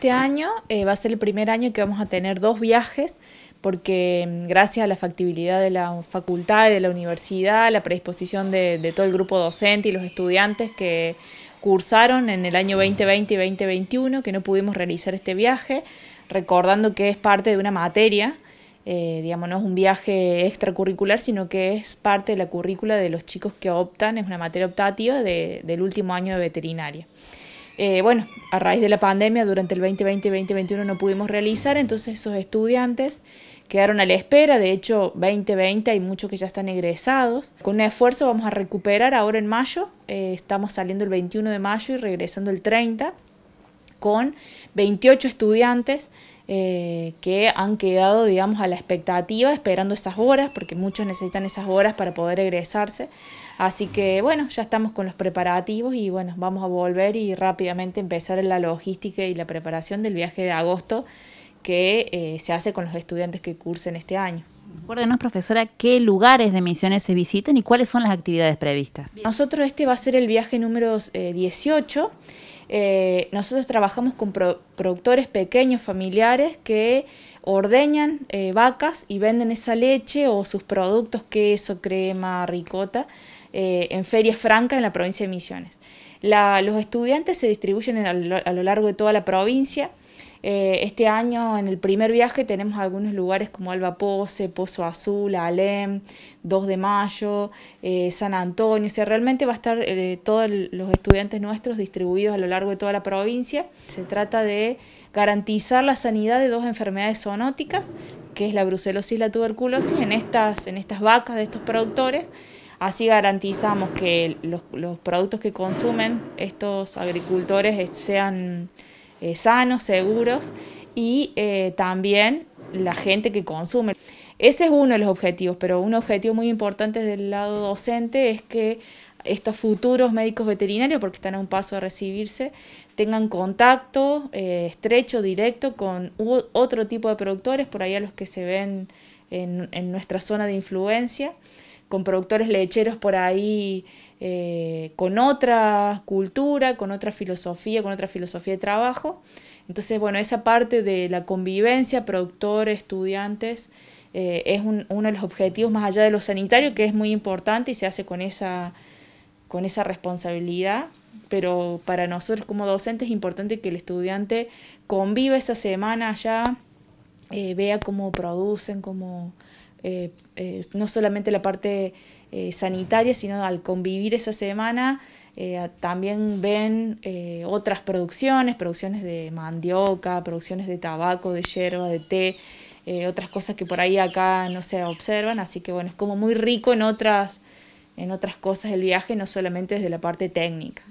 este año eh, va a ser el primer año que vamos a tener dos viajes porque mm, gracias a la factibilidad de la facultad de la universidad, la predisposición de, todo el grupo docente y los estudiantes que cursaron en el año 2020 y 2021, que no pudimos realizar este viaje, recordando que es parte de una materia, eh, digamos, no es un viaje extracurricular, sino que es parte de la currícula de los chicos que optan, es una materia optativa del último año de veterinaria. Eh, bueno, a raíz de la pandemia durante el 2020-2021 no pudimos realizar, entonces esos estudiantes quedaron a la espera, de hecho 2020 hay muchos que ya están egresados. Con esfuerzo vamos a recuperar ahora en mayo, eh, estamos saliendo el 21 de mayo y regresando el 30 con 28 estudiantes eh, que han quedado, digamos, a la expectativa, esperando esas horas, porque muchos necesitan esas horas para poder egresarse. Así que, bueno, ya estamos con los preparativos y, bueno, vamos a volver y rápidamente empezar en la logística y la preparación del viaje de agosto que eh, se hace con los estudiantes que cursen este año. Acuérdenos, profesora, qué lugares de misiones se visitan y cuáles son las actividades previstas. Nosotros este va a ser el viaje número 18. Eh, eh, nosotros trabajamos con productores pequeños, familiares, que ordeñan eh, vacas y venden esa leche o sus productos, queso, crema, ricota, en ferias francas en la provincia de Misiones. los estudiantes se distribuyen a lo largo de toda la provincia. Eh, este año, en el primer viaje, tenemos algunos lugares como Alba Pose, Pozo Azul, Alem, 2 de Mayo, eh, San Antonio. O sea, realmente va a estar eh, todos los estudiantes nuestros distribuidos a lo largo de toda la provincia. Se trata de garantizar la sanidad de dos enfermedades zoonóticas, que es la brucelosis y la tuberculosis, en estas, en estas vacas de estos productores. Así garantizamos que los productos que consumen estos agricultores sean eh, sanos, seguros y eh, también la gente que consume. Ese es uno de los objetivos, pero un objetivo muy importante del lado docente es que estos futuros médicos veterinarios, porque están a un paso de recibirse, tengan contacto eh, estrecho, directo con otro tipo de productores, por ahí a los que se ven en nuestra zona de influencia con productores lecheros por ahí eh, con otra cultura, con otra filosofía, con otra filosofía de trabajo. Entonces, bueno, esa parte de la convivencia, productores, estudiantes, eh, es uno de los objetivos más allá de lo sanitario, que es muy importante y se hace con esa, con esa responsabilidad. Pero para nosotros como docentes es importante que el estudiante conviva esa semana allá, eh, vea cómo producen, cómo, eh, eh, no solamente la parte eh, sanitaria, sino al convivir esa semana, eh, también ven otras producciones, producciones de mandioca, producciones de tabaco, de yerba, de té, otras cosas que por ahí acá no se observan, así que bueno, es como muy rico en otras, en otras cosas el viaje, no solamente desde la parte técnica.